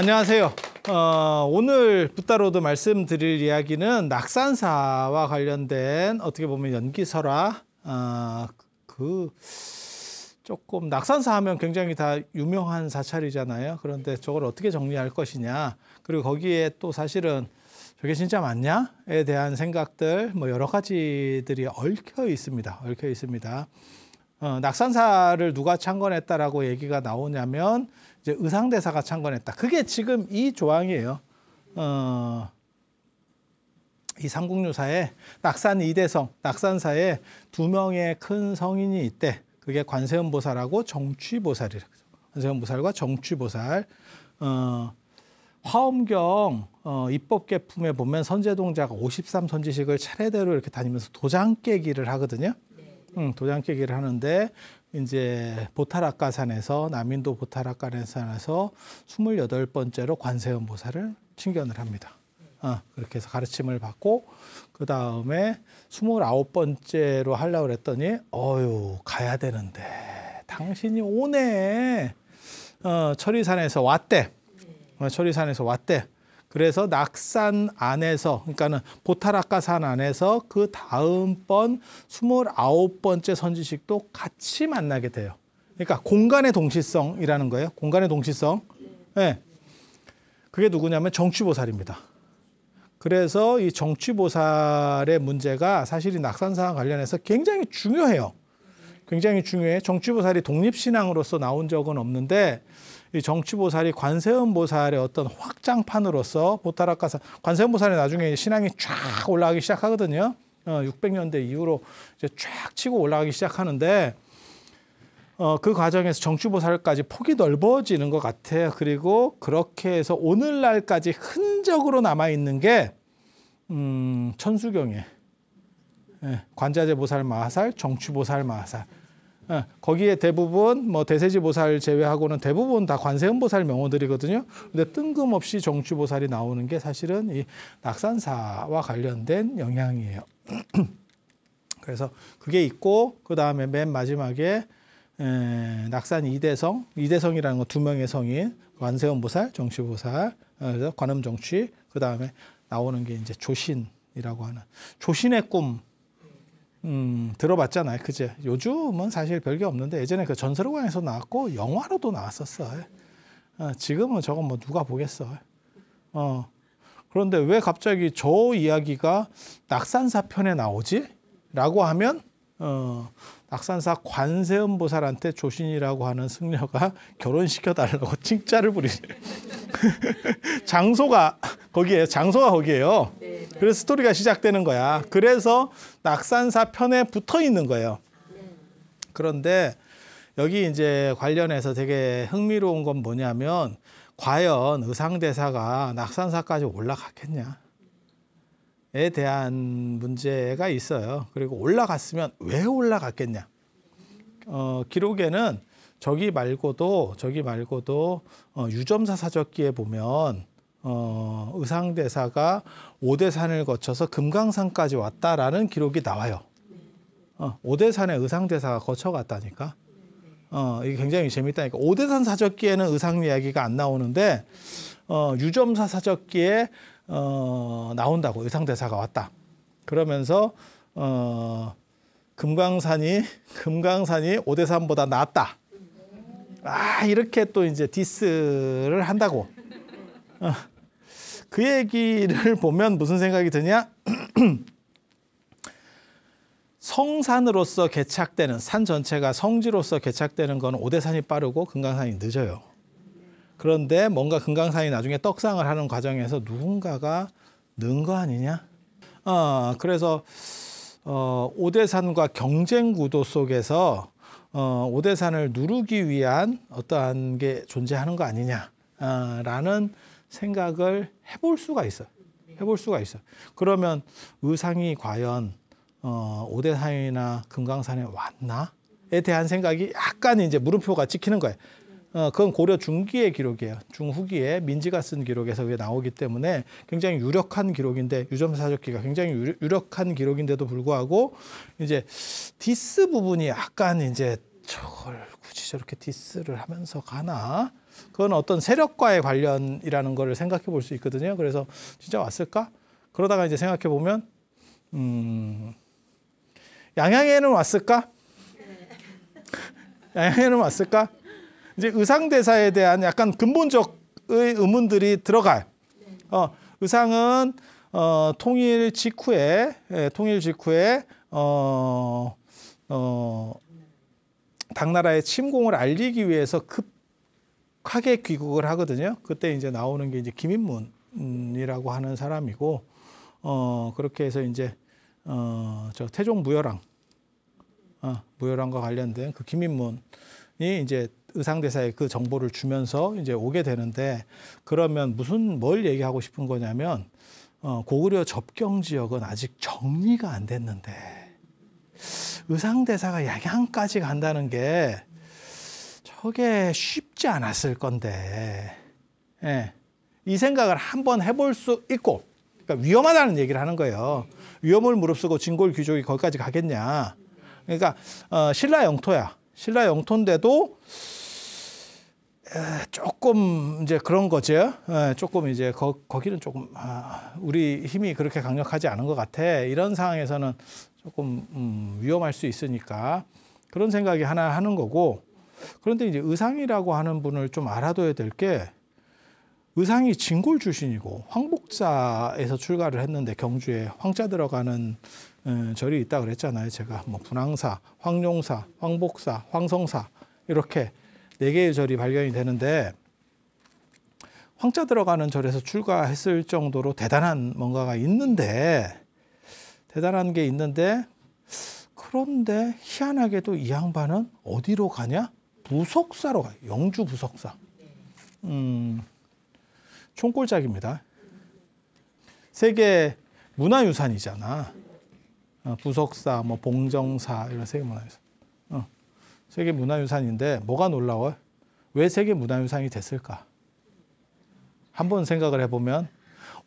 안녕하세요. 어, 오늘 붓다로도 말씀드릴 이야기는 낙산사와 관련된 어떻게 보면 연기설화 어, 그 조금 낙산사 하면 굉장히 다 유명한 사찰이잖아요. 그런데 저걸 어떻게 정리할 것이냐 그리고 거기에 또 사실은 저게 진짜 맞냐에 대한 생각들 뭐 여러 가지들이 얽혀 있습니다. 얽혀 있습니다. 어, 낙산사를 누가 창건했다라고 얘기가 나오냐면 이제 의상대사가 창건했다. 그게 지금 이 조항이에요. 어, 이 삼국유사에 낙산 이대성, 낙산사에 두 명의 큰 성인이 있대. 그게 관세음보살하고 정취보살이라. 관세음보살과 정취보살. 어, 화엄경 어, 입법개품에 보면 선제동자가 53선지식을 차례대로 이렇게 다니면서 도장 깨기를 하거든요. 네. 응, 도장 깨기를 하는데 이제 보타락가산에서 남인도 보타락가산에서 28번째로 관세음 보살을 칭견을 합니다. 어, 그렇게 해서 가르침을 받고 그 다음에 29번째로 하려고 했더니 어유 가야 되는데 당신이 오네. 어, 철이산에서 왔대. 어, 철이산에서 왔대. 그래서 낙산 안에서 그러니까는 보타라카산 안에서 그 다음번 스물아홉 번째 선지식도 같이 만나게 돼요. 그러니까 공간의 동시성이라는 거예요. 공간의 동시성. 예. 네. 그게 누구냐면 정취보살입니다. 그래서 이 정취보살의 문제가 사실 이 낙산사와 관련해서 굉장히 중요해요. 굉장히 중요해. 정취보살이 독립신앙으로서 나온 적은 없는데 이 정치보살이 관세음보살의 어떤 확장판으로서 보타라카사 관세음보살이 나중에 신앙이 쫙 올라가기 시작하거든요. 600년대 어, 이후로 이제 쫙 치고 올라가기 시작하는데 어, 그 과정에서 정치보살까지 폭이 넓어지는 것 같아요. 그리고 그렇게 해서 오늘날까지 흔적으로 남아있는 게천수경의 음, 예, 관자재 보살 마하살, 정치보살 마하살 예, 거기에 대부분 뭐 대세지보살 제외하고는 대부분 다 관세음보살 명호들이거든요. 근데 뜬금없이 정주보살이 나오는 게 사실은 이 낙산사와 관련된 영향이에요. 그래서 그게 있고 그 다음에 맨 마지막에 에, 낙산 이대성, 이대성이라는 거 두 명의 성인 관세음보살, 정치보살, 어, 관음정취 그 다음에 나오는 게 이제 조신이라고 하는 조신의 꿈. 음, 들어봤잖아요. 그제? 요즘은 사실 별게 없는데 예전에 그 전설의왕에서 나왔고 영화로도 나왔었어요. 어, 지금은 저건 뭐 누가 보겠어. 어. 그런데 왜 갑자기 저 이야기가 낙산사 편에 나오지? 라고 하면 어, 낙산사 관세음 보살한테 조신이라고 하는 승려가 결혼시켜달라고 칭찬를부리세 장소가 거기에 장소가 거기에요. 그래서 스토리가 시작되는 거야. 그래서 낙산사 편에 붙어 있는 거예요. 그런데 여기 이제 관련해서 되게 흥미로운 건 뭐냐면 과연 의상대사가 낙산사까지 올라갔겠냐. 에 대한 문제가 있어요. 그리고 올라갔으면 왜 올라갔겠냐? 어, 기록에는 저기 말고도 저기 말고도 어, 유점사 사적기에 보면 어, 의상대사가 오대산을 거쳐서 금강산까지 왔다라는 기록이 나와요. 어, 오대산에 의상대사가 거쳐갔다니까. 어, 이게 굉장히 재밌다니까. 오대산 사적기에는 의상 이야기가 안 나오는데 어, 유점사 사적기에 어, 나온다고 의상 대사가 왔다. 그러면서 어, 금강산이 금강산이 오대산보다 낫다. 아 이렇게 또 이제 디스를 한다고. 어, 그 얘기를 보면 무슨 생각이 드냐? 성산으로서 개착되는 산 전체가 성지로서 개착되는 건 오대산이 빠르고 금강산이 늦어요. 그런데 뭔가 금강산이 나중에 떡상을 하는 과정에서 누군가가 는 거 아니냐? 어, 그래서 어, 오대산과 경쟁 구도 속에서 어, 오대산을 누르기 위한 어떠한 게 존재하는 거 아니냐라는 아, 생각을 해볼 수가 있어. 해볼 수가 있어. 그러면 의상이 과연 어, 오대산이나 금강산에 왔나에 대한 생각이 약간 이제 물음표가 찍히는 거예요. 어, 그건 고려 중기의 기록이에요. 중후기에 민지가 쓴 기록에서 그게 나오기 때문에 굉장히 유력한 기록인데 유점사적기가 굉장히 유력한 기록인데도 불구하고 이제 디스 부분이 약간 이제 저걸 굳이 저렇게 디스를 하면서 가나? 그건 어떤 세력과의 관련이라는 거를 생각해 볼 수 있거든요. 그래서 진짜 왔을까? 그러다가 이제 생각해 보면 음. 양양에는 왔을까? 네. 양양에는 왔을까? 이제 의상대사에 대한 약간 근본적의 의문들이 들어갈. 네. 어, 의상은 어, 통일 직후에 예, 통일 직후에 어, 어, 당나라의 침공을 알리기 위해서 급하게 귀국을 하거든요. 그때 이제 나오는 게 이제 김인문이라고 하는 사람이고 어, 그렇게 해서 이제 어, 저 태종 무열왕 어, 무열왕과 관련된 그 김인문이 이제 의상대사에 그 정보를 주면서 이제 오게 되는데 그러면 무슨 뭘 얘기하고 싶은 거냐면 어, 고구려 접경 지역은 아직 정리가 안 됐는데 의상대사가 양양까지 간다는 게 저게 쉽지 않았을 건데 예. 이 생각을 한번 해볼 수 있고 그러니까 위험하다는 얘기를 하는 거예요. 위험을 무릅쓰고 진골 귀족이 거기까지 가겠냐. 그러니까 어, 신라 영토야. 신라 영토인데도 조금 이제 그런 거죠. 예, 조금 이제 거, 거기는 조금 아, 우리 힘이 그렇게 강력하지 않은 것 같아. 이런 상황에서는 조금 음, 위험할 수 있으니까 그런 생각이 하나 하는 거고. 그런데 이제 의상이라고 하는 분을 좀 알아둬야 될 게 의상이 진골 출신이고 황복사에서 출가를 했는데 경주에 황자 들어가는 어, 절이 있다 그랬잖아요. 제가 뭐 분황사, 황룡사, 황복사, 황성사 이렇게 네 개의 절이 발견이 되는데 황자 들어가는 절에서 출가했을 정도로 대단한 뭔가가 있는데 대단한 게 있는데 그런데 희한하게도 이 양반은 어디로 가냐? 부석사로 가요. 영주 부석사. 음, 총골짝입니다. 세계 문화유산이잖아. 어, 부석사, 뭐 봉정사 이런 세계 문화유산. 세계 문화유산인데 뭐가 놀라워요? 왜 세계 문화유산이 됐을까? 한번 생각을 해보면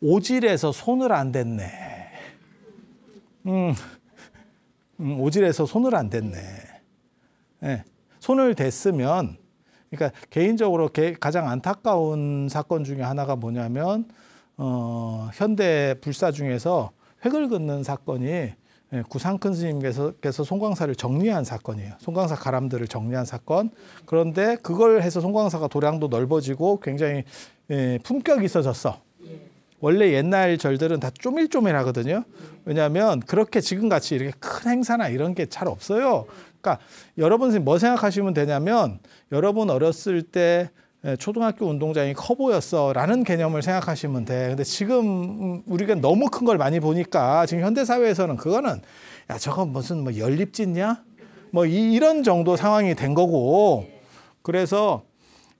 오질에서 손을 안 댔네. 음, 음 오질에서 손을 안 댔네. 네, 손을 댔으면 그러니까 개인적으로 가장 안타까운 사건 중에 하나가 뭐냐면 어, 현대 불사 중에서 획을 긋는 사건이 예, 구상큰 스님께서 송광사를 정리한 사건이에요. 송광사 가람들을 정리한 사건. 그런데 그걸 해서 송광사가 도량도 넓어지고 굉장히 예, 품격이 있어졌어. 원래 옛날 절들은 다 쪼밀쪼밀하거든요. 왜냐하면 그렇게 지금같이 이렇게 큰 행사나 이런 게 잘 없어요. 그러니까 여러분 뭐 생각하시면 되냐면 여러분 어렸을 때 예, 초등학교 운동장이 커 보였어라는 개념을 생각하시면 돼. 근데 지금 우리가 너무 큰 걸 많이 보니까 지금 현대 사회에서는 그거는 야 저건 무슨 뭐연립짓냐뭐 이, 이런 정도 상황이 된 거고. 그래서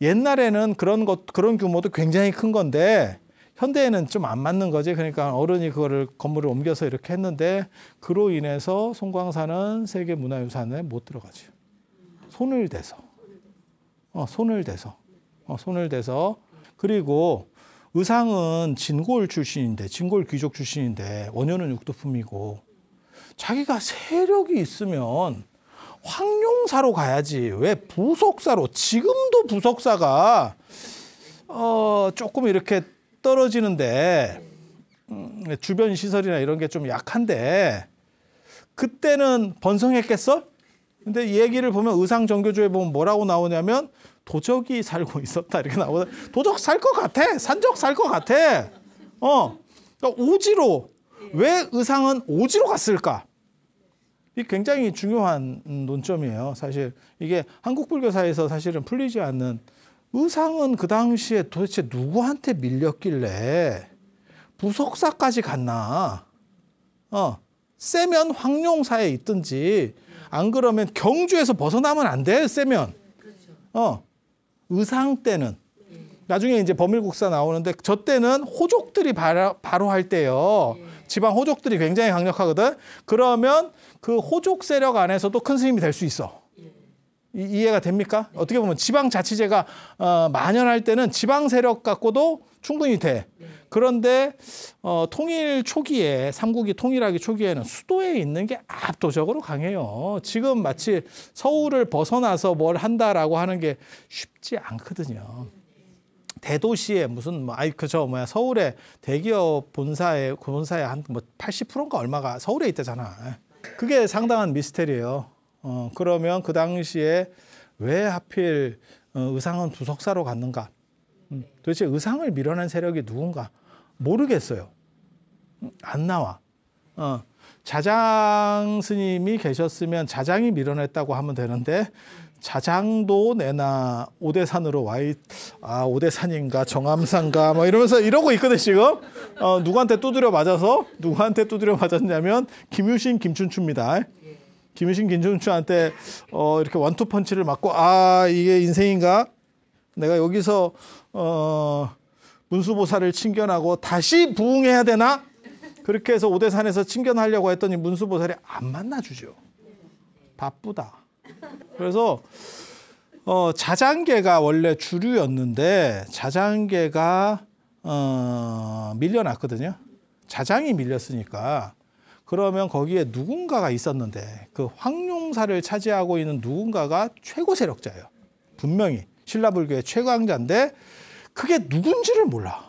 옛날에는 그런 것 그런 규모도 굉장히 큰 건데 현대에는 좀 안 맞는 거지. 그러니까 어른이 그거를 건물을 옮겨서 이렇게 했는데 그로 인해서 송광산은 세계 문화유산에 못들어가죠 손을 대서. 어, 손을 대서. 어, 손을 대서 그리고 의상은 진골 출신인데 진골 귀족 출신인데 원효는 육두품이고 자기가 세력이 있으면 황룡사로 가야지 왜 부속사로 지금도 부속사가 어 조금 이렇게 떨어지는데 음, 주변 시설이나 이런 게 좀 약한데 그때는 번성했겠어? 근데 얘기를 보면 의상 정교조에 보면 뭐라고 나오냐면 도적이 살고 있었다 이렇게 나오다 도적 살 것 같아 산적 살 것 같아 어 그러니까 오지로 왜 의상은 오지로 갔을까 이 굉장히 중요한 음, 논점이에요 사실 이게 한국 불교사에서 사실은 풀리지 않는 의상은 그 당시에 도대체 누구한테 밀렸길래 부석사까지 갔나 어 세면 황룡사에 있든지 안 그러면 경주에서 벗어나면 안돼 세면 어 의상 때는 나중에 이제 범일국사 나오는데 저 때는 호족들이 바로, 바로 할때요 지방 호족들이 굉장히 강력하거든. 그러면 그 호족 세력 안에서도 큰 스님이 될 수 있어. 예. 이, 이 해가 됩니까? 어떻게 보면 지방 자치제가 어, 만연할 때는 지방 세력 갖고도 충분히 돼. 네. 그런데 어, 통일 초기에 삼국이 통일하기 초기에는 수도에 있는 게 압도적으로 강해요. 지금 마치 서울을 벗어나서 뭘 한다라고 하는 게 쉽지 않거든요. 대도시에 무슨 뭐 아이 그저 뭐야 서울에 대기업 본사에 그 본사에 한뭐 80%인가 얼마가 서울에 있다잖아. 그게 상당한 미스테리예요. 어 그러면 그 당시에 왜 하필 어, 의상은 부석사로 갔는가? 음, 도대체 의상을 밀어낸 세력이 누군가? 모르겠어요. 안 나와. 어. 자장 스님이 계셨으면 자장이 밀어냈다고 하면 되는데 자장도 내나 오대산으로 와이아 오대산인가 정암산가 뭐 이러면서 이러고 있거든 지금 어, 누구한테 두드려 맞아서 누구한테 두드려 맞았냐면 김유신 김춘추입니다. 김유신 김춘추한테 어, 이렇게 원투 펀치를 맞고 아 이게 인생인가 내가 여기서 어 문수보살을 친견하고 다시 부흥해야 되나? 그렇게 해서 오대산에서 친견하려고 했더니 문수보살이 안 만나주죠. 바쁘다. 그래서 어, 자장계가 원래 주류였는데 자장계가 어, 밀려났거든요. 자장이 밀렸으니까 그러면 거기에 누군가가 있었는데 그 황룡사를 차지하고 있는 누군가가 최고 세력자예요. 분명히 신라불교의 최강자인데 그게 누군지를 몰라.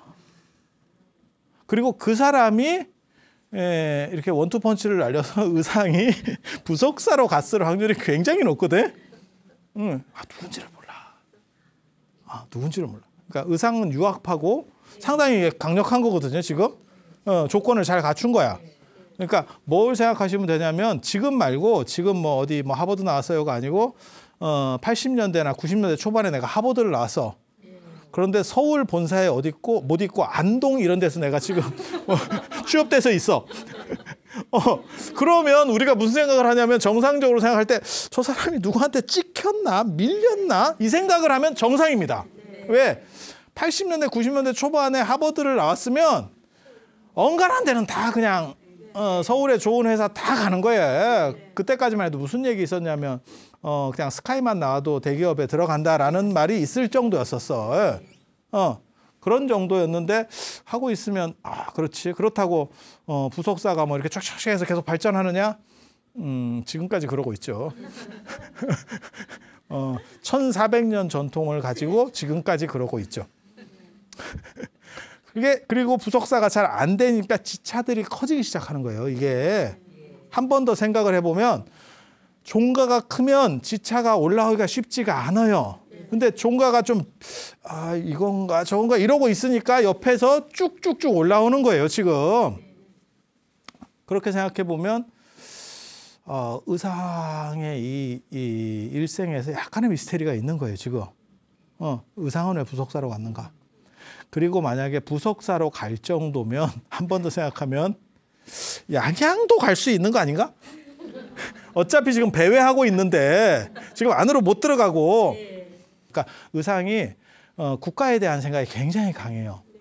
그리고 그 사람이 에, 이렇게 원투펀치를 날려서 의상이 부석사로 갔을 확률이 굉장히 높거든. 응. 아, 누군지를 몰라. 아, 누군지를 몰라. 그러니까 의상은 유학파고 상당히 강력한 거거든요, 지금. 어, 조건을 잘 갖춘 거야. 그러니까 뭘 생각하시면 되냐면 지금 말고 지금 뭐 어디 뭐 하버드 나왔어요가 아니고 어, 80년대나 90년대 초반에 내가 하버드를 나왔어. 그런데 서울 본사에 어디 있고 못 있고 안동 이런 데서 내가 지금 뭐 취업돼서 있어. 어, 그러면 우리가 무슨 생각을 하냐면 정상적으로 생각할 때 저 사람이 누구한테 찍혔나 밀렸나 이 생각을 하면 정상입니다. 네. 왜? 80년대 90년대 초반에 하버드를 나왔으면 엉간한 데는 다 그냥 어, 서울에 좋은 회사 다 가는 거예요. 네. 그때까지만 해도 무슨 얘기 있었냐면 어 그냥 스카이만 나와도 대기업에 들어간다라는 말이 있을 정도였었어. 예. 어 그런 정도였는데 하고 있으면 아 그렇지 그렇다고 어 부속사가 뭐 이렇게 촥촥 해서 계속 발전하느냐? 음 지금까지 그러고 있죠. 어 1,400년 전통을 가지고 지금까지 그러고 있죠. 이게 그리고 부속사가 잘 안 되니까 지차들이 커지기 시작하는 거예요. 이게 한 번 더 생각을 해보면 종가가 크면 지차가 올라오기가 쉽지가 않아요. 근데 종가가 좀, 아, 이건가 저건가 이러고 있으니까 옆에서 쭉쭉쭉 올라오는 거예요, 지금. 그렇게 생각해 보면, 어, 의상의 이, 이 일생에서 약간의 미스테리가 있는 거예요, 지금. 어, 의상은 왜 부석사로 갔는가? 그리고 만약에 부석사로 갈 정도면 한 번 더 생각하면 양양도 갈 수 있는 거 아닌가? 어차피 지금 배회하고 있는데 지금 안으로 못 들어가고 네. 그러니까 의상이 어, 국가에 대한 생각이 굉장히 강해요. 네.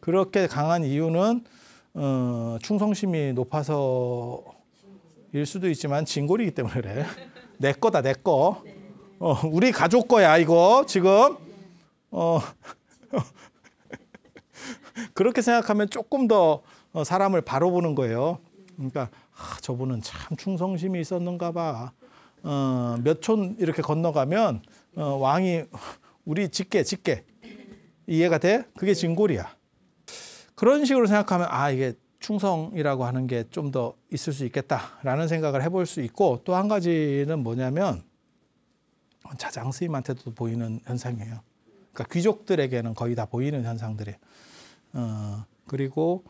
그렇게 강한 이유는 어, 충성심이 높아서 일 수도 있지만 진골이기 때문에 그래. 내 거다 내 거. 네. 어, 우리 가족 거야 이거 지금. 어, 그렇게 생각하면 조금 더 어, 사람을 바로 보는 거예요. 그러니까 아, 저분은 참 충성심이 있었는가 봐. 어, 몇 촌 이렇게 건너가면 어, 왕이 우리 직계 직계 이해가 돼? 그게 진골이야. 그런 식으로 생각하면 아 이게 충성이라고 하는 게 좀 더 있을 수 있겠다라는 생각을 해볼 수 있고 또 한 가지는 뭐냐면 자장 스님한테도 보이는 현상이에요. 그러니까 귀족들에게는 거의 다 보이는 현상들이에요. 어, 그리고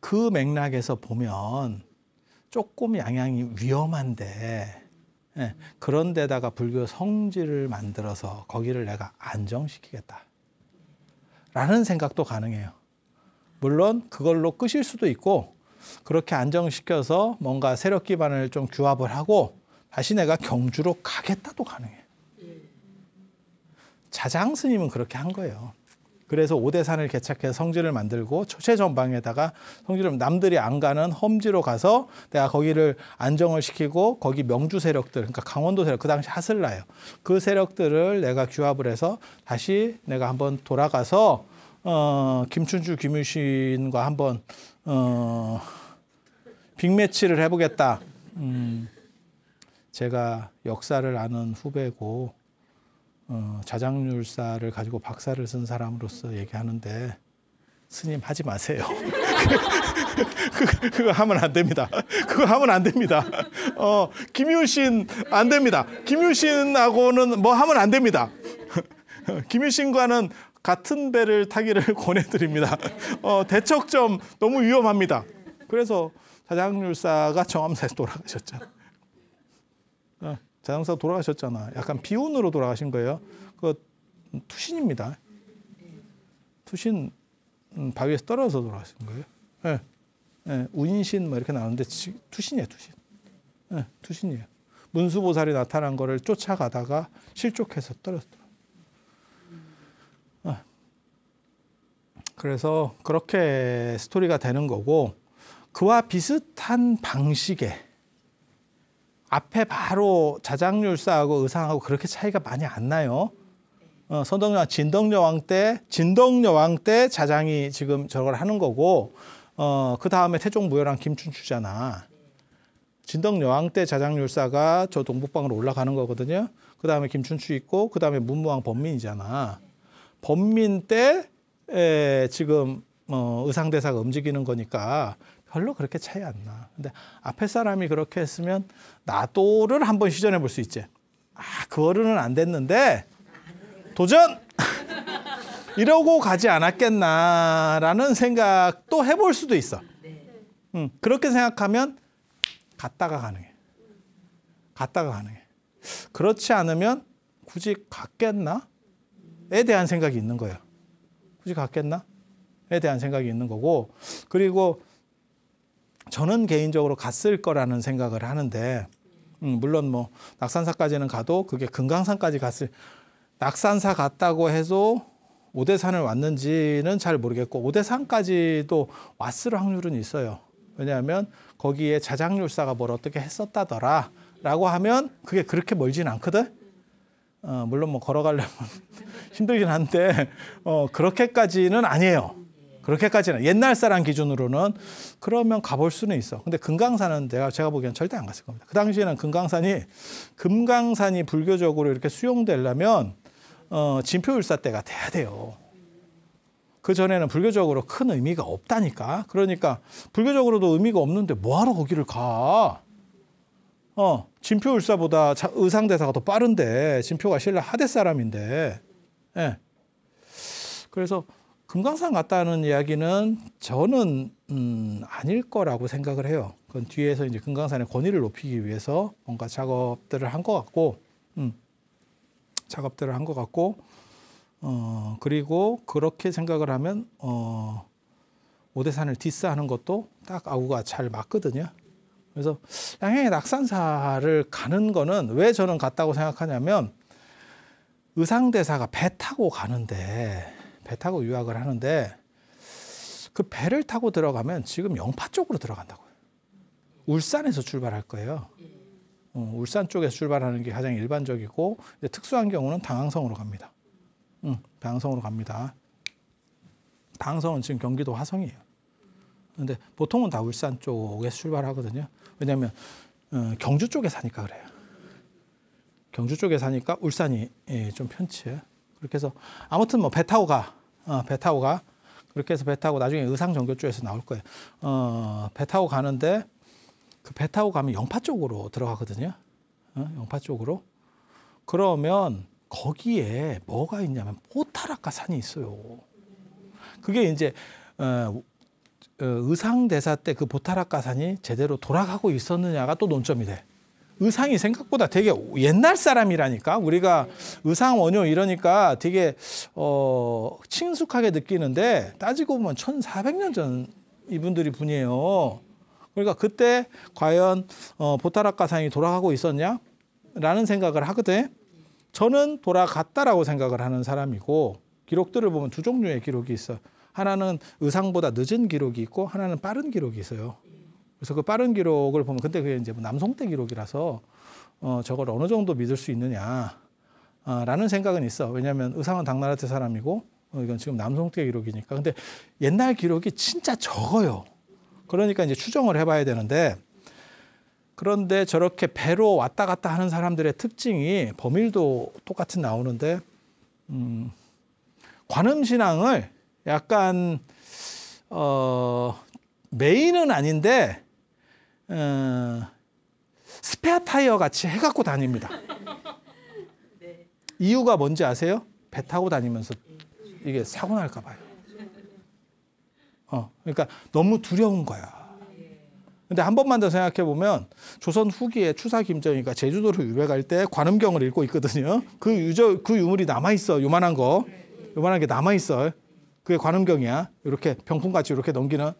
그 맥락에서 보면 조금 양양이 위험한데 예, 그런 데다가 불교 성지를 만들어서 거기를 내가 안정시키겠다. 라는 생각도 가능해요. 물론 그걸로 끄실 수도 있고 그렇게 안정시켜서 뭔가 세력 기반을 좀 규합을 하고 다시 내가 경주로 가겠다도 가능해. 예. 자장 스님은 그렇게 한 거예요. 그래서 오대산을 개척해서 성지를 만들고 초 최전방에다가 성지를 남들이 안 가는 험지로 가서 내가 거기를 안정을 시키고 거기 명주 세력들 그러니까 강원도 세력 그 당시 하슬라예요. 그 세력들을 내가 규합을 해서 다시 내가 한번 돌아가서 어 김춘주 김유신과 한번 어 빅매치를 해보겠다. 음 제가 역사를 아는 후배고 어, 자장률사를 가지고 박사를 쓴 사람으로서 얘기하는데 스님 하지 마세요. 그, 그, 그, 그거 하면 안 됩니다. 그거 하면 안 됩니다. 어, 김유신 안 됩니다. 김유신하고는 뭐 하면 안 됩니다. 김유신과는 같은 배를 타기를 권해드립니다. 어, 대척점 너무 위험합니다. 그래서 자장률사가 정암사에서 돌아가셨죠. 자영사 돌아가셨잖아. 약간 비운으로 돌아가신 거예요. 그 투신입니다. 투신 음, 바위 에서 떨어져서 돌아가신 거예요. 예. 예. 운신 뭐 이렇게 나오는데 투신이에요, 투신. 예, 투신이에요. 문수보살이 나타난 거를 쫓아가다가 실족해서 떨어졌더 예. 그래서 그렇게 스토리가 되는 거고 그와 비슷한 방식의 앞에 바로 자장률사하고 의상하고 그렇게 차이가 많이 안 나요. 어, 선덕여왕, 진덕여왕 때, 진덕여왕 때 자장이 지금 저걸 하는 거고, 어, 그 다음에 태종무열왕 김춘추잖아. 진덕여왕 때 자장률사가 저 동북방으로 올라가는 거거든요. 그 다음에 김춘추 있고, 그 다음에 문무왕 범민이잖아. 범민 때, 에, 지금, 어, 의상대사가 움직이는 거니까 별로 그렇게 차이 안 나. 근데 앞에 사람이 그렇게 했으면 나도를 한번 시전해 볼 수 있지. 아, 그 어른은 안 됐는데 도전! 이러고 가지 않았겠나라는 생각도 해볼 수도 있어. 네. 음, 그렇게 생각하면 갔다가 가능해. 갔다가 가능해. 그렇지 않으면 굳이 갔겠나? 에 대한 생각이 있는 거예요. 굳이 갔겠나? 에 대한 생각이 있는 거고 그리고 저는 개인적으로 갔을 거라는 생각을 하는데 음, 물론 뭐 낙산사까지는 가도 그게 금강산까지 갔을 낙산사 갔다고 해서 오대산을 왔는지는 잘 모르겠고 오대산까지도 왔을 확률은 있어요. 왜냐하면 거기에 자장률사가 뭘 어떻게 했었다더라 라고 하면 그게 그렇게 멀진 않거든. 어, 물론 뭐 걸어가려면 힘들긴 한데 어, 그렇게까지는 아니에요. 그렇게까지는 옛날 사람 기준으로는 그러면 가볼 수는 있어. 근데 금강산은 내가 제가 보기엔 절대 안 갔을 겁니다. 그 당시에는 금강산이 금강산이 불교적으로 이렇게 수용되려면 어, 진표율사 때가 돼야 돼요. 그 전에는 불교적으로 큰 의미가 없다니까. 그러니까 불교적으로도 의미가 없는데 뭐하러 거기를 가? 어, 진표율사보다 의상대사가 더 빠른데 진표가 신라 하대 사람인데. 예. 그래서 금강산 갔다는 이야기는 저는 음, 아닐 거라고 생각을 해요. 그건 뒤에서 이제 금강산의 권위를 높이기 위해서 뭔가 작업들을 한 것 같고, 음, 작업들을 한 것 같고, 어, 그리고 그렇게 생각을 하면 어, 오대산을 디스하는 것도 딱 아우가 잘 맞거든요. 그래서 양양의 낙산사를 가는 거는 왜 저는 갔다고 생각하냐면 의상대사가 배 타고 가는데 배 타고 유학을 하는데 그 배를 타고 들어가면 지금 영파 쪽으로 들어간다고요. 울산에서 출발할 거예요. 어, 울산 쪽에서 출발하는 게 가장 일반적이고 특수한 경우는 당항성으로 갑니다. 응, 당항성으로 갑니다. 당항성은 지금 경기도 화성이에요. 근데 보통은 다 울산 쪽에 출발하거든요. 왜냐하면 어, 경주 쪽에 사니까 그래요. 경주 쪽에 사니까 울산이 예, 좀 편치해. 그렇게 해서 아무튼 뭐 배 타고 가. 어, 배 타고 가. 그렇게 해서 배 타고 나중에 의상 정교조에서 나올 거예요. 어, 배 타고 가는데 그배 타고 가면 영파 쪽으로 들어가거든요. 어, 영파 쪽으로. 그러면 거기에 뭐가 있냐면 포타라카 산이 있어요. 그게 이제 어, 어 의상대사 때 그 보타라카 산이 제대로 돌아가고 있었느냐가 또 논점이 돼. 의상이 생각보다 되게 옛날 사람이라니까 우리가 의상 원효 이러니까 되게 어 친숙하게 느끼는데 따지고 보면 1400년 전 이분들이 분이에요. 그러니까 그때 과연 어 보타락가상이 돌아가고 있었냐? 라는 생각을 하거든. 저는 돌아갔다라고 생각을 하는 사람이고 기록들을 보면 두 종류의 기록이 있어. 하나는 의상보다 늦은 기록이 있고 하나는 빠른 기록이 있어요. 그래서 그 빠른 기록을 보면 근데 그게 이제 뭐 남성대 기록이라서 어 저걸 어느 정도 믿을 수 있느냐라는 아, 생각은 있어. 왜냐하면 의상은 당나라때 사람이고 어 이건 지금 남성대 기록이니까. 근데 옛날 기록이 진짜 적어요. 그러니까 이제 추정을 해봐야 되는데 그런데 저렇게 배로 왔다 갔다 하는 사람들의 특징이 범일도 똑같은 나오는데 음, 관음 신앙을 약간 어, 메인은 아닌데 어, 스페어 타이어 같이 해갖고 다닙니다. 네. 이유가 뭔지 아세요? 배 타고 다니면서 이게 사고 날까 봐요. 어, 그러니까 너무 두려운 거야. 근데 한 번만 더 생각해 보면 조선 후기에 추사 김정희가 제주도를 유배갈 때 관음경을 읽고 있거든요. 그 유저 그 유물이 남아 있어. 요만한 거. 요만한 게 남아 있어. 그게 관음경이야. 이렇게 병풍같이 이렇게 넘기는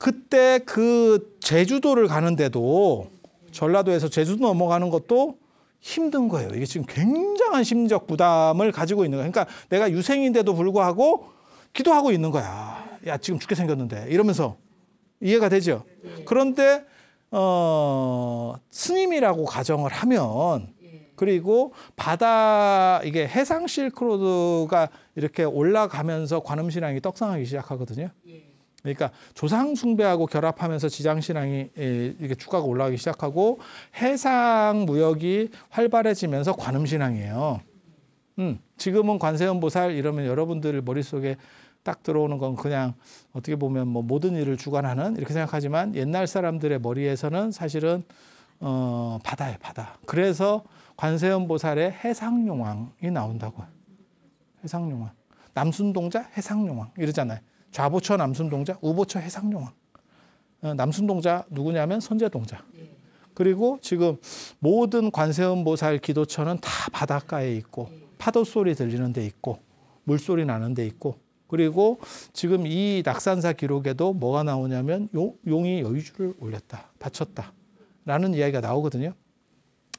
그때 그 제주도를 가는데도 전라도에서 제주도 넘어가는 것도 힘든 거예요. 이게 지금 굉장한 심적 부담을 가지고 있는 거예요. 그러니까 내가 유생인데도 불구하고 기도하고 있는 거야. 야, 지금 죽게 생겼는데. 이러면서 이해가 되죠? 그런데, 어, 스님이라고 가정을 하면 그리고 바다 이게 해상 실크로드가 이렇게 올라가면서 관음신앙이 떡상하기 시작하거든요. 예. 그러니까 조상 숭배하고 결합하면서 지장 신앙이 예, 이렇게 추가가 올라가기 시작하고 해상 무역이 활발해지면서 관음 신앙이에요. 음, 지금은 관세음 보살 이러면 여러분들 머릿속에 딱 들어오는 건 그냥 어떻게 보면 뭐 모든 일을 주관하는 이렇게 생각하지만 옛날 사람들의 머리에서는 사실은 어, 바다에 바다. 그래서 관세음 보살의 해상용왕이 나온다고. 해상용왕. 남순동자 해상용왕 이러잖아요. 좌보처 남순동자, 우보처 해상용왕. 어, 남순동자 누구냐면 선제동자. 예. 그리고 지금 모든 관세음보살 기도처는 다 바닷가에 있고 예. 파도 소리 들리는 데 있고 물소리 나는 데 있고 그리고 지금 이 낙산사 기록에도 뭐가 나오냐면 용, 이 여의주를 올렸다 다쳤다 라는 이야기가 나오거든요.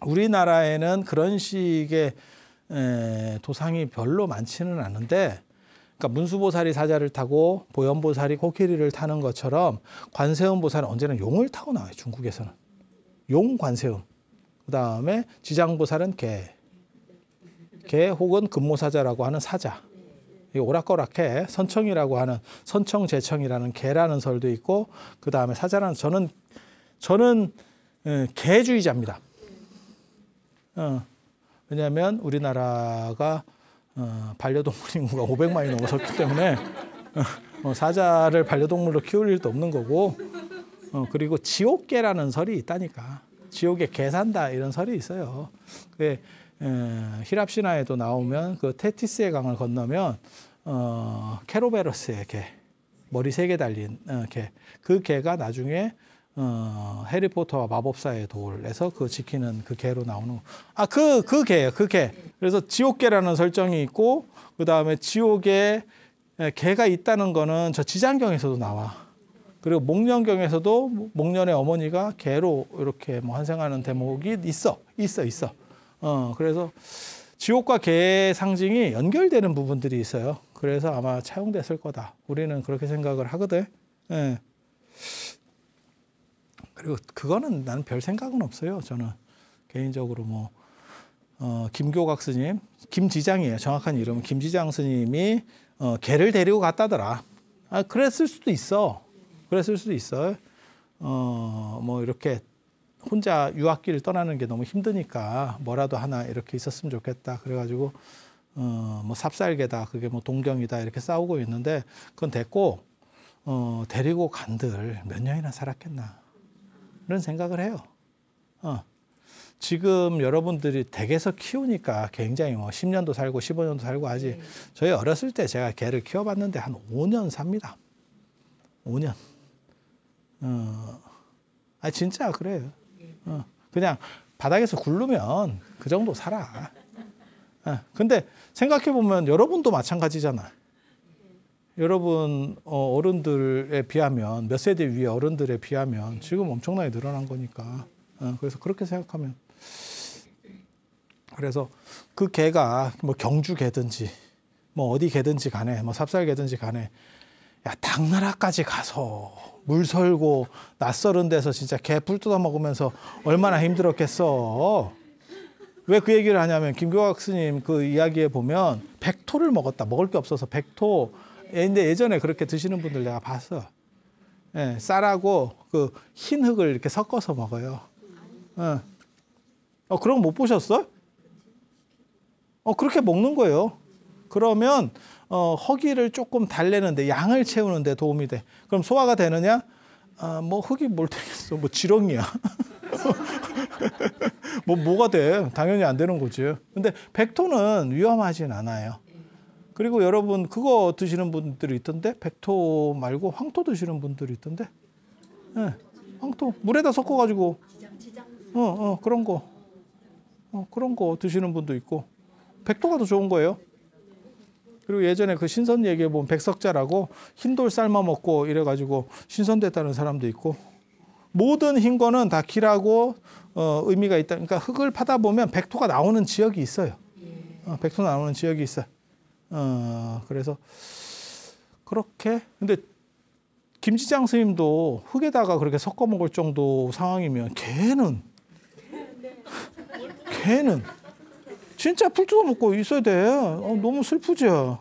우리나라에는 그런 식의 도상이 별로 많지는 않은데 그러니까 문수보살이 사자를 타고 보현보살이 코끼리를 타는 것처럼 관세음보살은 언제나 용을 타고 나와요. 중국에서는. 용 관세음. 그 다음에 지장보살은 개. 개 혹은 금모사자라고 하는 사자. 이 오락거락해 선청이라고 하는 선청제청이라는 개라는 설도 있고 그 다음에 사자라는 저는 저는 예, 개주의자입니다. 어, 왜냐하면 우리나라가 어, 반려동물 인구가 500만이 넘어섰기 때문에 어, 사자를 반려동물로 키울 일도 없는 거고 어, 그리고 지옥계라는 설이 있다니까 지옥에 계 산다 이런 설이 있어요. 그 히랍 신화에도 나오면 그 테티스의 강을 건너면 어, 캐로베로스의 개 머리 세 개 달린 어, 개그 개가 나중에 어, 해리포터와 마법사의 돌에서 그 지키는 그 개로 나오는 아 그그 그 개예요 그 개. 그래서 지옥개라는 설정이 있고 그 다음에 지옥에 개가 있다는 거는 저 지장경에서도 나와. 그리고 목련경에서도 목련의 어머니가 개로 이렇게 뭐 환생하는 대목이 있어 있어 있어. 어 그래서 지옥과 개의 상징이 연결되는 부분들이 있어요. 그래서 아마 차용됐을 거다. 우리는 그렇게 생각을 하거든. 예. 그리고 그거는 나는 별 생각은 없어요. 저는 개인적으로 뭐 어, 김교각 스님, 김지장이에요. 정확한 이름은 김지장 스님이 어, 개를 데리고 갔다더라. 아, 그랬을 수도 있어. 그랬을 수도 있어. 어, 뭐 이렇게 혼자 유학길을 떠나는 게 너무 힘드니까 뭐라도 하나 이렇게 있었으면 좋겠다. 그래가지고 어, 뭐 삽살개다. 그게 뭐 동경이다. 이렇게 싸우고 있는데 그건 됐고 어, 데리고 간들 몇 년이나 살았겠나. 이런 생각을 해요. 어. 지금 여러분들이 댁에서 키우니까 굉장히 뭐 10년도 살고 15년도 살고 하지. 네. 저희 어렸을 때 제가 개를 키워봤는데 한 5년 삽니다. 5년. 어. 아 진짜 그래요. 어. 그냥 바닥에서 굴르면 그 정도 살아. 어. 근데 생각해 보면 여러분도 마찬가지잖아. 여러분 어, 어른들에 비하면 몇 세대 위에 어른들에 비하면 지금 엄청나게 늘어난 거니까 어, 그래서 그렇게 생각하면 그래서 그 개가 뭐 경주 개든지 뭐 어디 개든지 간에 뭐 삽살 개든지 간에 야 당나라까지 가서 물 설고 낯설은 데서 진짜 개풀 뜯어 먹으면서 얼마나 힘들었겠어. 왜 그 얘기를 하냐면 김교학 스님 그 이야기에 보면 백토를 먹었다. 먹을 게 없어서 백토 예, 근데 예전에 그렇게 드시는 분들 내가 봤어. 예, 쌀하고 그 흰 흙을 이렇게 섞어서 먹어요. 예. 어, 그런 거 못 보셨어? 어, 그렇게 먹는 거예요. 그러면 어, 허기를 조금 달래는데 양을 채우는데 도움이 돼. 그럼 소화가 되느냐? 아, 뭐 흙이 뭘 되겠어. 뭐 지렁이야. 뭐 뭐가 돼. 당연히 안 되는 거지. 근데 백토는 위험하진 않아요. 그리고 여러분 그거 드시는 분들이 있던데 백토 말고 황토 드시는 분들이 있던데 네. 황토 물에다 섞어가지고 어, 어, 그런 거 어, 그런 거 드시는 분도 있고 백토가 더 좋은 거예요 그리고 예전에 그 신선 얘기해 본 백석자라고 흰돌 삶아 먹고 이래가지고 신선됐다는 사람도 있고 모든 흰 거는 다 키라고 어, 의미가 있다. 그러니까 흙을 파다 보면 백토가 나오는 지역이 있어요. 어, 백토 나오는 지역이 있어요. 어, 그래서 그렇게 근데 김지장 스님도 흙에다가 그렇게 섞어 먹을 정도 상황이면 개는 개는 진짜 풀 뜯어 먹고 있어야 돼. 어, 너무 슬프죠걔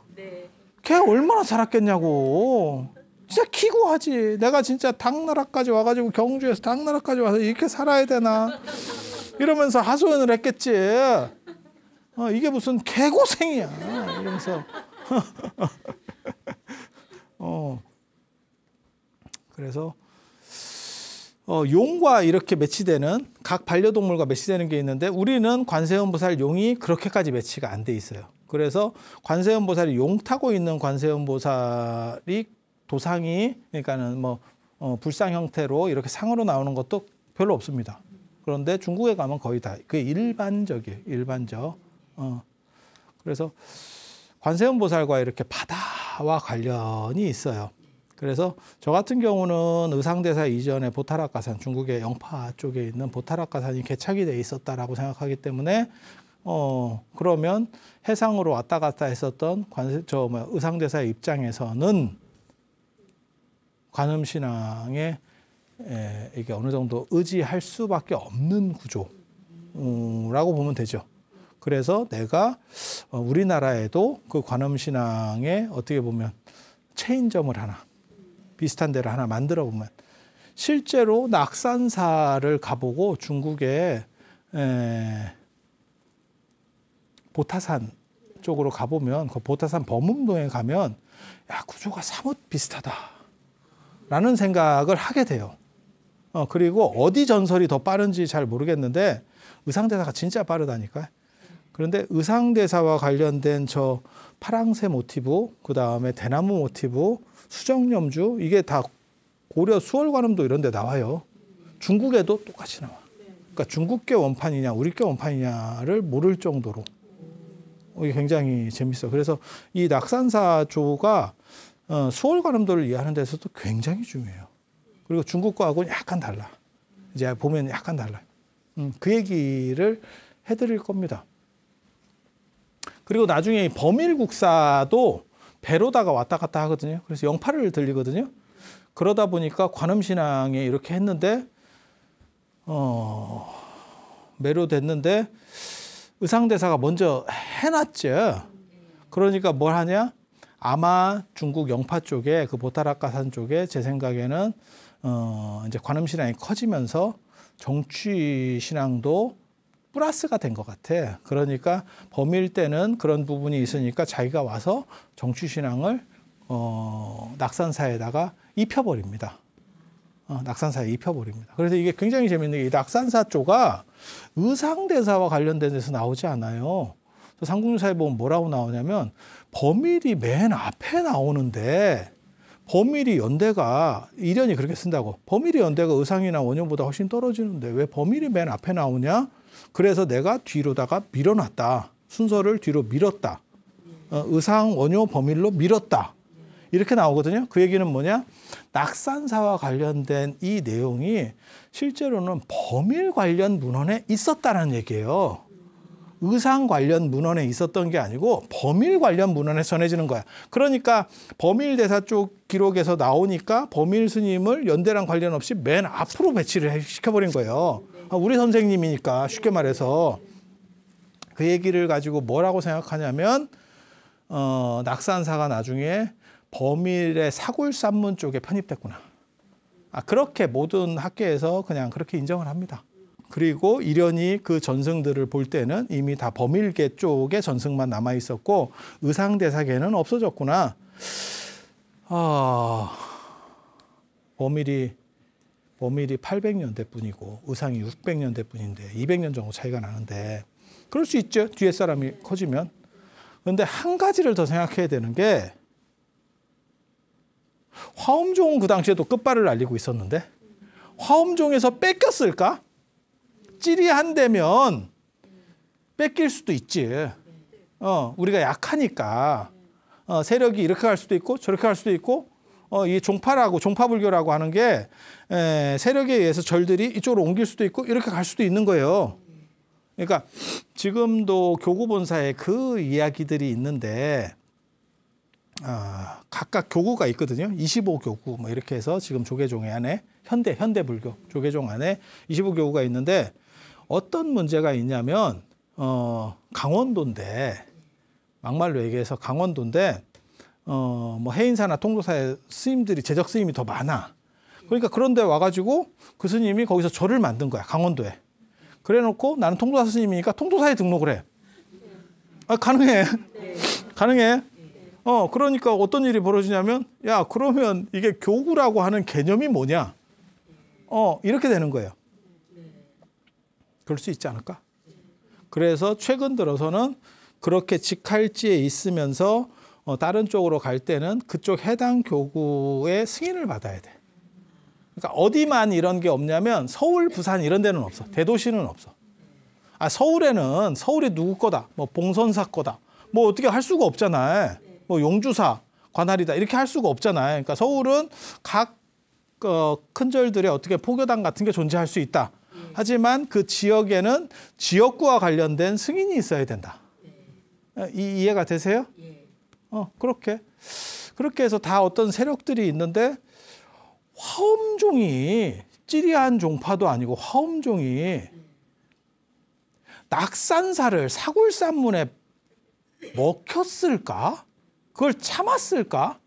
얼마나 살았겠냐고. 진짜 키고하지. 내가 진짜 당나라까지 와가지고 경주에서 당나라까지 와서 이렇게 살아야 되나 이러면서 하소연을 했겠지. 어, 이게 무슨 개고생이야. 이러면서. 어. 그래서 어, 용과 이렇게 매치되는 각 반려동물과 매치되는 게 있는데 우리는 관세음보살 용이 그렇게까지 매치가 안 돼 있어요. 그래서 관세음보살이 용 타고 있는 관세음보살이 도상이 그러니까는 뭐 어, 불상 형태로 이렇게 상으로 나오는 것도 별로 없습니다. 그런데 중국에 가면 거의 다 그게 일반적이에요. 일반적. 어. 그래서 관세음보살과 이렇게 바다와 관련이 있어요. 그래서 저 같은 경우는 의상대사 이전에 보타락가산 중국의 영파 쪽에 있는 보타락가산이 개척이 돼 있었다라고 생각하기 때문에 어 그러면 해상으로 왔다 갔다 했었던 관세 저뭐 의상대사 입장에서는 관음신앙에 에, 이게 어느 정도 의지할 수밖에 없는 구조라고 보면 되죠. 그래서 내가 어, 우리나라에도 그 관음신앙에 어떻게 보면 체인점을 하나 비슷한 데를 하나 만들어 보면 실제로 낙산사를 가보고 중국 에, 보타산 쪽으로 가보면 그 보타산 범음동에 가면 야 구조가 사뭇 비슷하다라는 생각을 하게 돼요. 어 그리고 어디 전설이 더 빠른지 잘 모르겠는데 의상대사가 진짜 빠르다니까. 요 그런데 의상대사와 관련된 저 파랑새 모티브, 그 다음에 대나무 모티브, 수정염주, 이게 다 고려 수월관음도 이런 데 나와요. 중국에도 똑같이 나와. 그러니까 중국계 원판이냐, 우리계 원판이냐를 모를 정도로. 어, 이게 굉장히 재밌어. 그래서 이 낙산사조가 어, 수월관음도를 이해하는 데서도 굉장히 중요해요. 그리고 중국과하고는 약간 달라. 이제 보면 약간 달라 음, 그 얘기를 해드릴 겁니다. 그리고 나중에 범일 국사도 배로다가 왔다 갔다 하거든요. 그래서 영파를 들리거든요. 그러다 보니까 관음신앙에 이렇게 했는데 어, 매료됐는데 의상대사가 먼저 해놨죠. 그러니까 뭘 하냐? 아마 중국 영파 쪽에 그 보타라카산 쪽에 제 생각에는 어, 이제 관음신앙이 커지면서 정치 신앙도 플러스가 된 것 같아. 그러니까 범일 때는 그런 부분이 있으니까 자기가 와서 정치신앙을 어, 낙산사에다가 입혀버립니다. 어, 낙산사에 입혀버립니다. 그래서 이게 굉장히 재밌는 게 이 낙산사 쪽가 의상대사와 관련된 데서 나오지 않아요. 상국유사에 보면 뭐라고 나오냐면 범일이 맨 앞에 나오는데 범일이 연대가 이련이 그렇게 쓴다고 범일이 연대가 의상이나 원형보다 훨씬 떨어지는데 왜 범일이 맨 앞에 나오냐? 그래서 내가 뒤로다가 밀어놨다. 순서를 뒤로 밀었다. 어, 의상 원효 범일로 밀었다. 이렇게 나오거든요. 그 얘기는 뭐냐? 낙산사와 관련된 이 내용이 실제로는 범일 관련 문헌에 있었다는 얘기예요. 의상 관련 문헌에 있었던 게 아니고 범일 관련 문헌에 전해지는 거야. 그러니까 범일 대사 쪽 기록에서 나오니까 범일 스님을 연대랑 관련 없이 맨 앞으로 배치를 시켜버린 거예요. 아, 우리 선생님이니까 쉽게 말해서 그 얘기를 가지고 뭐라고 생각하냐면 어, 낙산사가 나중에 범일의 사골산문 쪽에 편입됐구나. 아, 그렇게 모든 학계에서 그냥 그렇게 인정을 합니다. 그리고 이련이 그 전승들을 볼 때는 이미 다 범일계 쪽에 전승만 남아 있었고 의상대사계는 없어졌구나. 아, 범일이 원밀이 800년대 뿐이고 의상이 600년대 뿐인데 200년 정도 차이가 나는데 그럴 수 있죠. 뒤에 사람이 커지면. 그런데한 가지를 더 생각해야 되는 게 화엄종은 그 당시에도 끝발을 날리고 있었는데 화엄종에서 뺏겼을까? 찌리한되면 뺏길 수도 있지. 어, 우리가 약하니까 어, 세력이 이렇게 갈 수도 있고 저렇게 갈 수도 있고 어, 이 종파라고 종파불교라고 하는 게 에, 세력에 의해서 절들이 이쪽으로 옮길 수도 있고 이렇게 갈 수도 있는 거예요. 그러니까 지금도 교구본사에 그 이야기들이 있는데 어, 각각 교구가 있거든요. 25교구 뭐 이렇게 해서 지금 조계종회 안에 현대 현대 불교 조계종 안에 25교구가 있는데 어떤 문제가 있냐면 어, 강원도인데 막말로 얘기해서 강원도인데 어, 뭐 해인사나 통도사의 스님들이 제적 스님이 더 많아. 그러니까 그런데 와가지고 그 스님이 거기서 절을 만든 거야 강원도에. 그래놓고 나는 통도사 스님이니까 통도사에 등록을 해. 아 가능해. 네. 가능해. 네. 어 그러니까 어떤 일이 벌어지냐면 야 그러면 이게 교구라고 하는 개념이 뭐냐. 네. 어 이렇게 되는 거예요. 네. 그럴 수 있지 않을까? 그래서 최근 들어서는 그렇게 직할지에 있으면서 어, 다른 쪽으로 갈 때는 그쪽 해당 교구의 승인을 받아야 돼. 그러니까 어디만 이런 게 없냐면 서울, 부산 이런 데는 없어. 대도시는 없어. 아, 서울에는 서울이 누구 거다. 뭐 봉선사 거다. 뭐 어떻게 할 수가 없잖아뭐 용주사, 관할이다. 이렇게 할 수가 없잖아 그러니까 서울은 각 어, 절들의 어떻게 포교당 같은 게 존재할 수 있다. 하지만 그 지역에는 지역구와 관련된 승인이 있어야 된다. 이, 이해가 되세요? 예. 어, 그렇게. 그렇게 해서 다 어떤 세력들이 있는데 화엄종이 찌리한 종파도 아니고 화엄종이 낙산사를 사골산문에 먹혔을까? 그걸 참았을까?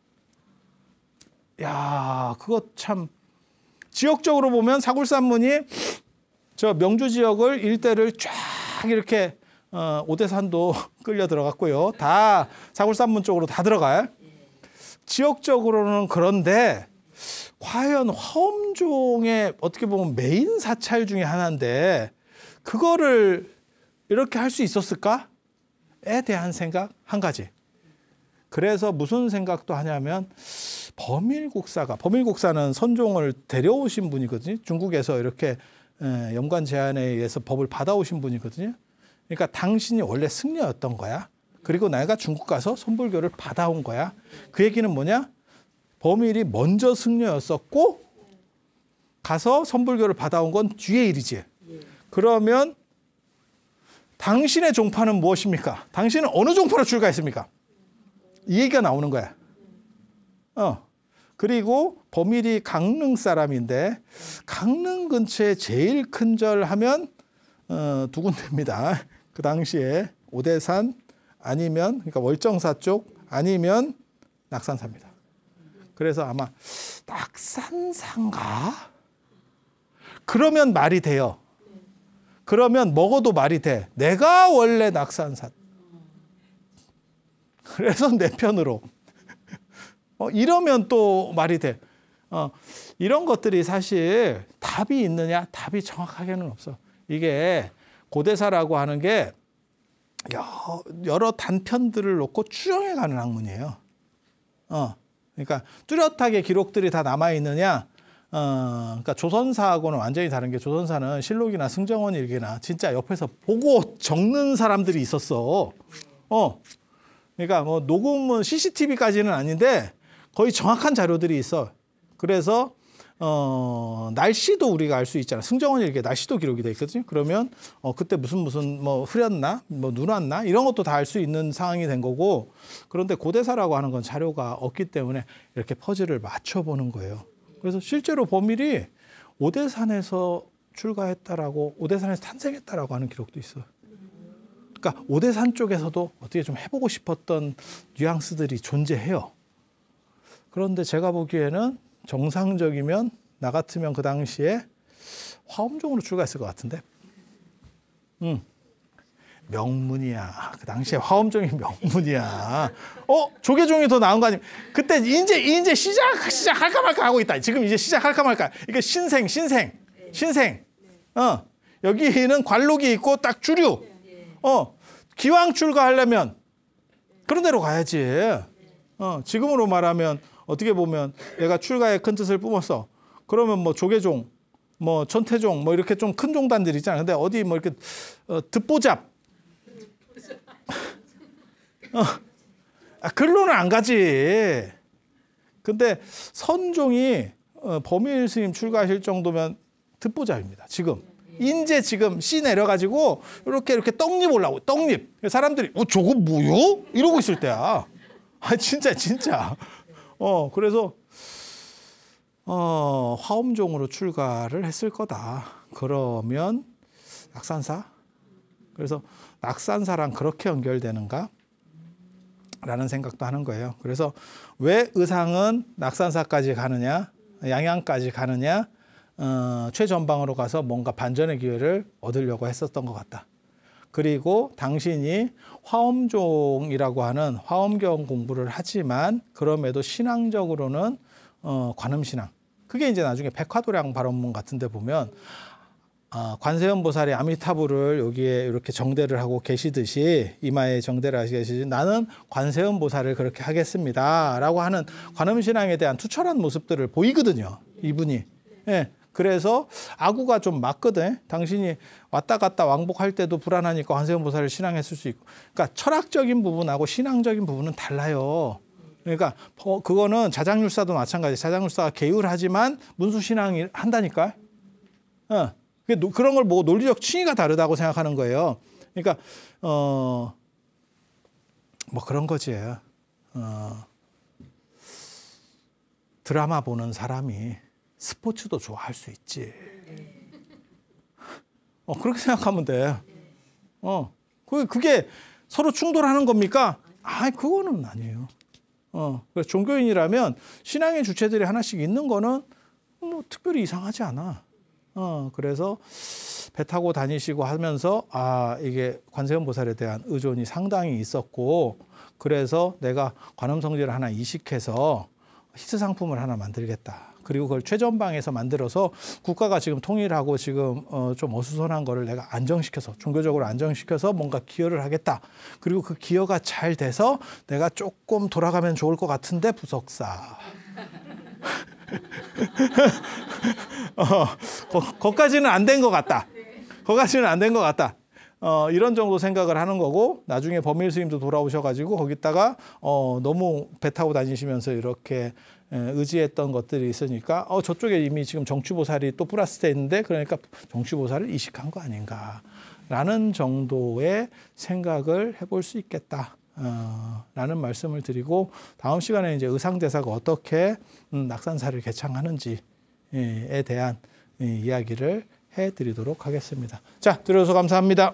야, 그거 참 지역적으로 보면 사골산문이 저 명주 지역을 일대를 쫙 이렇게 어, 오대산도 끌려 들어갔고요. 다 사골산문 쪽으로 다들어가요 지역적으로는 그런데 과연 화엄종의 어떻게 보면 메인 사찰 중의 하나인데 그거를 이렇게 할 수 있었을까에 대한 생각 한 가지. 그래서 무슨 생각도 하냐면 범일국사가 범일국사는 선종을 데려오신 분이거든요. 중국에서 이렇게 연관 제안에 의해서 법을 받아오신 분이거든요. 그러니까 당신이 원래 승려였던 거야. 그리고 내가 중국 가서 손불교를 받아온 거야. 그 얘기는 뭐냐? 범일이 먼저 승려였었고 가서 선불교를 받아온 건 뒤의 일이지. 그러면 당신의 종파는 무엇입니까? 당신은 어느 종파로 출가했습니까? 이 얘기가 나오는 거야. 어. 그리고 범일이 강릉 사람인데 강릉 근처에 제일 큰 절 하면 어, 두 군데입니다. 그 당시에 오대산 아니면 그러니까 월정사 쪽 아니면 낙산사입니다. 그래서 아마 낙산사인가 그러면 말이 돼요. 그러면 먹어도 말이 돼. 내가 원래 낙산사 그래서 내 편으로. 어, 이러면 또 말이 돼. 어, 이런 것들이 사실 답이 있느냐? 답이 정확하게는 없어. 이게 고대사라고 하는 게 여러 단편들을 놓고 추정해 가는 학문이에요. 어. 그러니까 뚜렷하게 기록들이 다 남아 있느냐? 어, 그러니까 조선사하고는 완전히 다른 게 조선사는 실록이나 승정원 일기나 진짜 옆에서 보고 적는 사람들이 있었어. 어. 그러니까 뭐 녹음은 CCTV까지는 아닌데 거의 정확한 자료들이 있어. 그래서 어, 날씨도 우리가 알 수 있잖아. 승정원 일기에 날씨도 기록이 돼 있거든요. 그러면 어, 그때 무슨 무슨 뭐 흐렸나, 뭐 눈 왔나 이런 것도 다 알 수 있는 상황이 된 거고 그런데 고대사라고 하는 건 자료가 없기 때문에 이렇게 퍼즐을 맞춰보는 거예요. 그래서 실제로 범일이 오대산에서 출가했다라고 오대산에서 탄생했다라고 하는 기록도 있어요. 그러니까 오대산 쪽에서도 어떻게 좀 해보고 싶었던 뉘앙스들이 존재해요. 그런데 제가 보기에는 정상적이면 나 같으면 그 당시에 화엄종으로 출가했을 것 같은데. 음. 명문이야. 그 당시에 화엄종이 명문이야. 어, 조계종이 더 나은 거아니 그때 이제 이제 시작 시작할까 말까 하고 있다. 지금 이제 시작할까 말까. 이게 신생, 신생, 신생. 어, 여기는 관록이 있고 딱 주류. 어, 기왕 출가하려면 그런 데로 가야지. 어, 지금으로 말하면 어떻게 보면 내가 출가에 큰 뜻을 뿜었어. 그러면 뭐 조계종, 뭐 전태종, 뭐 이렇게 좀 큰 종단들 있잖아. 근데 어디 뭐 이렇게 어, 듣보잡. 어, 아, 글로는 안 가지. 근데 선종이 어, 범일 스님 출가하실 정도면 듣보잡입니다. 지금. 인제 지금 씨 내려가지고 이렇게 이렇게 떡잎 올라오고 떡잎 사람들이 어 저거 뭐요? 이러고 있을 때야. 아 진짜 진짜 어, 그래서 어, 화엄종으로 출가를 했을 거다. 그러면 낙산사? 그래서 낙산사랑 그렇게 연결되는가? 라는 생각도 하는 거예요. 그래서 왜 의상은 낙산사까지 가느냐, 양양까지 가느냐, 어, 최전방으로 가서 뭔가 반전의 기회를 얻으려고 했었던 것 같다. 그리고 당신이 화엄종이라고 하는 화엄경 공부를 하지만 그럼에도 신앙적으로는 어, 관음신앙. 그게 이제 나중에 백화도량 발언문 같은 데 보면 아, 관세음 보살이 아미타불을 여기에 이렇게 정대를 하고 계시듯이 이마에 정대를 하시 계시지 나는 관세음 보살을 그렇게 하겠습니다라고 하는 관음신앙에 대한 투철한 모습들을 보이거든요 이분이 예. 네. 그래서 아구가 좀 맞거든. 당신이 왔다 갔다 왕복할 때도 불안하니까 관세음 보살을 신앙했을 수 있고. 그러니까 철학적인 부분하고 신앙적인 부분은 달라요. 그러니까 어, 그거는 자장률사도 마찬가지. 자장률사가 개율하지만 문수신앙 한다니까. 어. 그런 걸보 뭐 논리적 층위가 다르다고 생각하는 거예요. 그러니까 어뭐 그런 거지. 어 드라마 보는 사람이 스포츠도 좋아할 수 있지. 어, 그렇게 생각하면 돼. 어, 그게, 그게 서로 충돌하는 겁니까? 아, 그거는 아니에요. 어, 그래서 종교인이라면 신앙의 주체들이 하나씩 있는 거는 뭐 특별히 이상하지 않아. 어, 그래서 배 타고 다니시고 하면서 아, 이게 관세음보살에 대한 의존이 상당히 있었고 그래서 내가 관음성질을 하나 이식해서 히트 상품을 하나 만들겠다. 그리고 그걸 최전방에서 만들어서 국가가 지금 통일하고 지금 어, 좀 어수선한 거를 내가 안정시켜서 종교적으로 안정시켜서 뭔가 기여를 하겠다. 그리고 그 기여가 잘 돼서 내가 조금 돌아가면 좋을 것 같은데 부석사. 어, 거까지는 안 된 것 같다. 거까지는 안 된 것 같다. 어, 이런 정도 생각을 하는 거고 나중에 범일 스님도 돌아오셔가지고 거기다가 어, 너무 배 타고 다니시면서 이렇게 예, 의지했던 것들이 있으니까 어 저쪽에 이미 지금 정치보살이 또 플러스 돼 있는데 그러니까 정치보살을 이식한 거 아닌가라는 정도의 생각을 해볼 수 있겠다. 어, 라는 말씀을 드리고 다음 시간에 이제 의상대사가 어떻게 음, 낙산사를 개창하는지에 대한 이야기를 해드리도록 하겠습니다. 자, 들어서 감사합니다.